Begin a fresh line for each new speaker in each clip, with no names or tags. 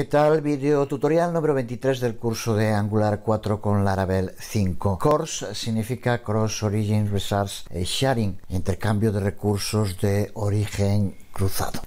¿Qué tal? Video tutorial número 23 del curso de Angular 4 con Laravel 5. CORS significa Cross Origin Resource Sharing, intercambio de recursos de origen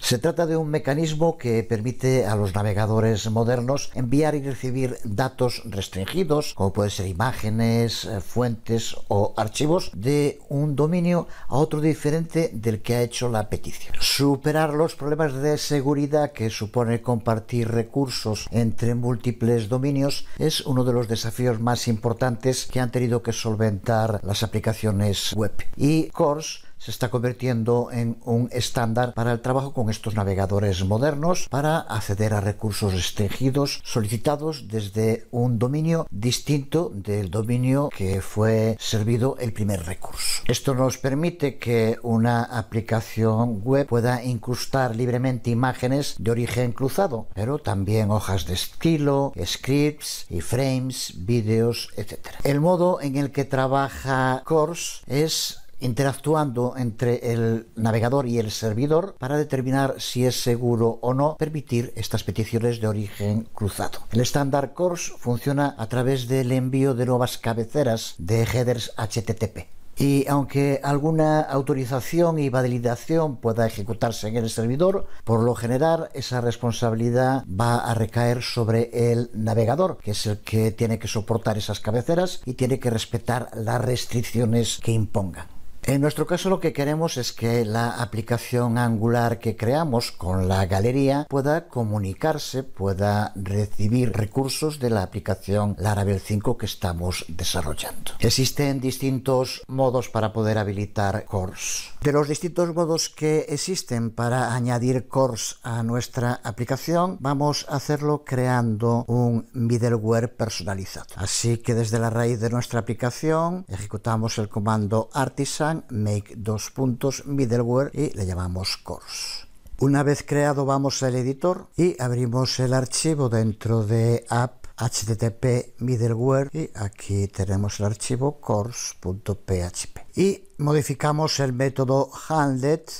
se trata de un mecanismo que permite a los navegadores modernos enviar y recibir datos restringidos, como pueden ser imágenes, eh, fuentes o archivos, de un dominio a otro diferente del que ha hecho la petición. Superar los problemas de seguridad que supone compartir recursos entre múltiples dominios es uno de los desafíos más importantes que han tenido que solventar las aplicaciones web. Y Course se está convirtiendo en un estándar para el trabajo con estos navegadores modernos para acceder a recursos restringidos solicitados desde un dominio distinto del dominio que fue servido el primer recurso. Esto nos permite que una aplicación web pueda incrustar libremente imágenes de origen cruzado, pero también hojas de estilo, scripts y frames, vídeos, etc. El modo en el que trabaja Course es interactuando entre el navegador y el servidor para determinar si es seguro o no permitir estas peticiones de origen cruzado. El Standard Course funciona a través del envío de nuevas cabeceras de headers HTTP. Y aunque alguna autorización y validación pueda ejecutarse en el servidor, por lo general esa responsabilidad va a recaer sobre el navegador, que es el que tiene que soportar esas cabeceras y tiene que respetar las restricciones que imponga. En nuestro caso lo que queremos es que la aplicación angular que creamos con la galería pueda comunicarse, pueda recibir recursos de la aplicación Laravel 5 que estamos desarrollando. Existen distintos modos para poder habilitar cores. De los distintos modos que existen para añadir cores a nuestra aplicación, vamos a hacerlo creando un middleware personalizado. Así que desde la raíz de nuestra aplicación ejecutamos el comando artisan make dos puntos middleware y le llamamos course. Una vez creado vamos al editor y abrimos el archivo dentro de app http middleware y aquí tenemos el archivo course.php y modificamos el método handlet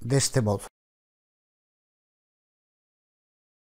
de este modo.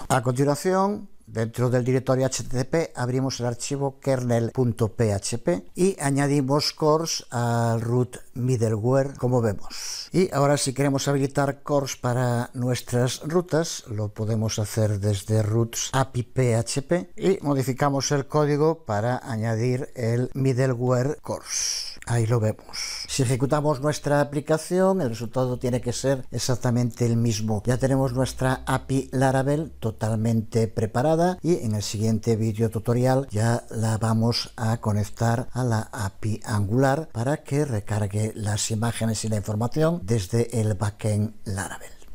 A continuación Dentro del directorio HTTP abrimos el archivo kernel.php y añadimos cores al root middleware como vemos. Y ahora si queremos habilitar cores para nuestras rutas lo podemos hacer desde roots API PHP y modificamos el código para añadir el middleware cores. Ahí lo vemos. Si ejecutamos nuestra aplicación, el resultado tiene que ser exactamente el mismo. Ya tenemos nuestra API Laravel totalmente preparada y en el siguiente vídeo tutorial ya la vamos a conectar a la API Angular para que recargue las imágenes y la información desde el backend Laravel.